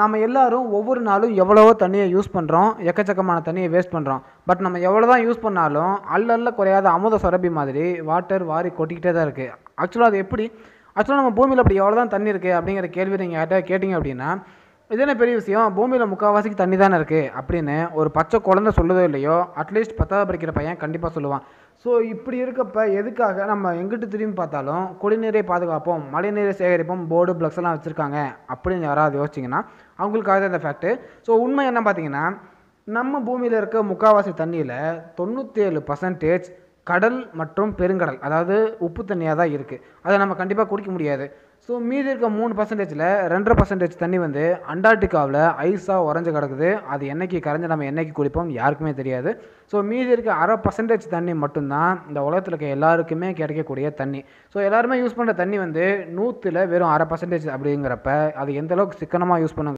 நம்ம எல்லோரும் ஒவ்வொரு நாளும் எவ்வளவோ தண்ணியை யூஸ் பண்ணுறோம் எக்கச்சக்கமான தண்ணியை வேஸ்ட் பண்ணுறோம் பட் நம்ம எவ்வளோ தான் யூஸ் பண்ணாலும் அல்லல்ல குறையாத அமுத சுரபி மாதிரி வாட்டர் வாரி கொட்டிக்கிட்டே தான் இருக்குது ஆக்சுவலாக அது எப்படி ஆக்சுவலாக நம்ம பூமியில் அப்படி எவ்வளோ தான் தண்ணி இருக்குது அப்படிங்கிற கேள்வி நீங்கள் யார்கிட்ட கேட்டிங்க அப்படின்னா இது என்ன பெரிய விஷயம் பூமியில் முக்கால்வாசிக்கு தண்ணி தானே இருக்குது அப்படின்னு ஒரு பச்சை குழந்த சொல்லுதோ இல்லையோ அட்லீஸ்ட் பத்தாவது படிக்கிற பையன் கண்டிப்பாக சொல்லுவான் ஸோ இப்படி இருக்கப்ப எதுக்காக நம்ம எங்கிட்டு திரும்பி பார்த்தாலும் குடிநீரை பாதுகாப்போம் மழைநீரை சேகரிப்போம் போர்டு பிளக்ஸ் எல்லாம் வச்சுருக்காங்க அப்படின்னு யாராவது யோசிச்சிங்கன்னா அவங்களுக்காக தான் இந்த ஃபேக்ட்டு ஸோ உண்மை என்ன பார்த்தீங்கன்னா நம்ம பூமியில் இருக்க முக்கால்வாசி தண்ணியில் தொண்ணூற்றி ஏழு பர்சன்டேஜ் கடல் மற்றும் பெருங்கடல் அதாவது உப்பு தண்ணியாக தான் இருக்குது அதை நம்ம கண்டிப்பாக குடிக்க முடியாது ஸோ மீதி இருக்க மூணு பர்சன்டேஜில் ரெண்டரை பர்சன்டேஜ் தண்ணி வந்து அண்டார்டிகாவில் ஐஸாக உறைஞ்சி கிடக்குது அது என்றைக்கு கரைஞ்சி நம்ம என்றைக்கு குடிப்போம் யாருக்குமே தெரியாது ஸோ மீதி இருக்க அரை பர்சன்டேஜ் தண்ணி மட்டும்தான் இந்த உலகத்தில் இருக்க எல்லாருக்குமே கிடைக்கக்கூடிய தண்ணி ஸோ எல்லாருமே யூஸ் பண்ணுற தண்ணி வந்து நூற்றில் வெறும் அரை பர்சன்டேஜ் அப்படிங்கிறப்ப அது எந்தளவுக்கு சிக்கனமாக யூஸ் பண்ணுங்க